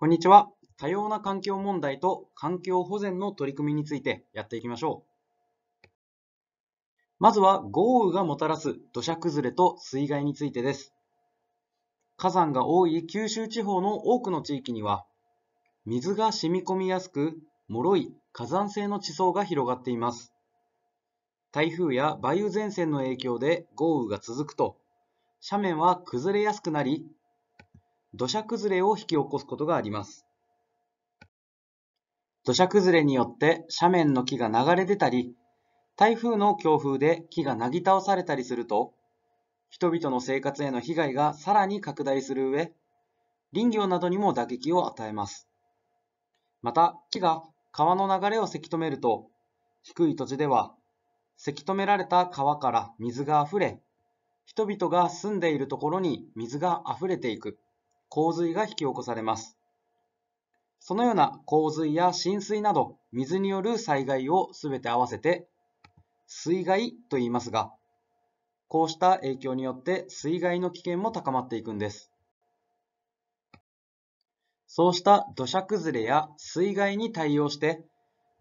こんにちは。多様な環境問題と環境保全の取り組みについてやっていきましょう。まずは豪雨がもたらす土砂崩れと水害についてです。火山が多い九州地方の多くの地域には、水が染み込みやすく、脆い火山性の地層が広がっています。台風や梅雨前線の影響で豪雨が続くと、斜面は崩れやすくなり、土砂崩れを引き起こすことがあります。土砂崩れによって斜面の木が流れ出たり、台風の強風で木がなぎ倒されたりすると、人々の生活への被害がさらに拡大する上、林業などにも打撃を与えます。また、木が川の流れをせき止めると、低い土地では、せき止められた川から水が溢れ、人々が住んでいるところに水が溢れていく。洪水が引き起こされます。そのような洪水や浸水など水による災害をすべて合わせて水害と言いますが、こうした影響によって水害の危険も高まっていくんです。そうした土砂崩れや水害に対応して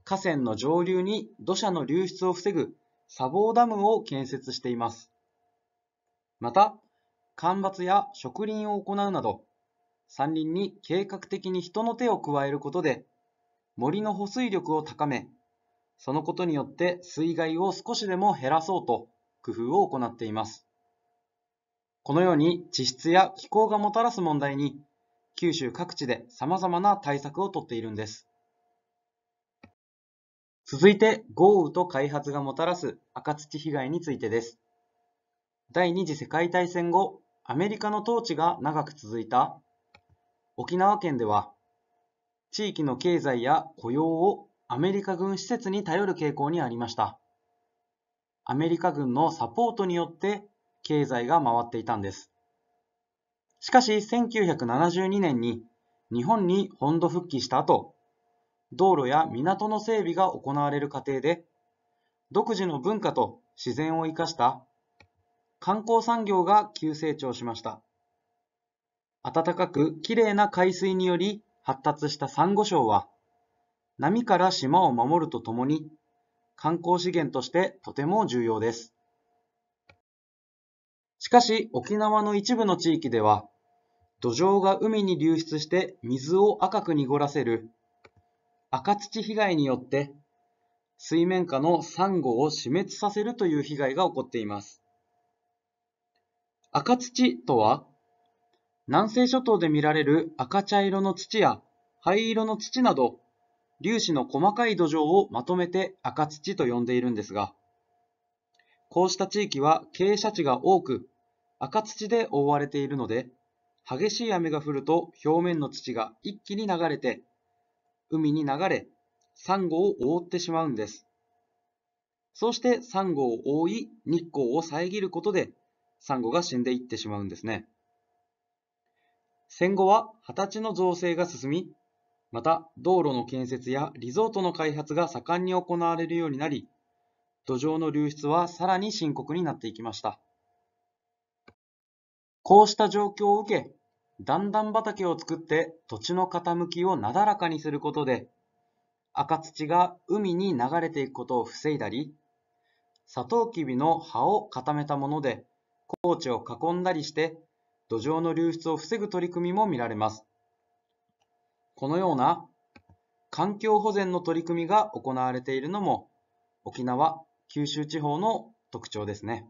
河川の上流に土砂の流出を防ぐ砂防ダムを建設しています。また、干ばつや植林を行うなど、山林に計画的に人の手を加えることで、森の保水力を高め、そのことによって水害を少しでも減らそうと工夫を行っています。このように地質や気候がもたらす問題に、九州各地で様々な対策をとっているんです。続いて豪雨と開発がもたらす赤土被害についてです。第二次世界大戦後、アメリカの統治が長く続いた沖縄県では地域の経済や雇用をアメリカ軍施設に頼る傾向にありました。アメリカ軍のサポートによって経済が回っていたんです。しかし1972年に日本に本土復帰した後、道路や港の整備が行われる過程で、独自の文化と自然を生かした観光産業が急成長しました。暖かく綺麗な海水により発達したサンゴ礁は、波から島を守るとともに、観光資源としてとても重要です。しかし沖縄の一部の地域では、土壌が海に流出して水を赤く濁らせる赤土被害によって水面下のサンゴを死滅させるという被害が起こっています。赤土とは南西諸島で見られる赤茶色の土や灰色の土など、粒子の細かい土壌をまとめて赤土と呼んでいるんですが、こうした地域は傾斜地が多く、赤土で覆われているので、激しい雨が降ると表面の土が一気に流れて、海に流れ、サンゴを覆ってしまうんです。そうしてサンゴを覆い、日光を遮ることで、サンゴが死んでいってしまうんですね。戦後は20歳の造成が進み、また道路の建設やリゾートの開発が盛んに行われるようになり、土壌の流出はさらに深刻になっていきました。こうした状況を受け、段々畑を作って土地の傾きをなだらかにすることで、赤土が海に流れていくことを防いだり、サトウキビの葉を固めたもので、高地を囲んだりして土壌の流出を防ぐ取り組みも見られます。このような環境保全の取り組みが行われているのも沖縄、九州地方の特徴ですね。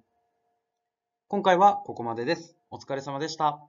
今回はここまでです。お疲れ様でした。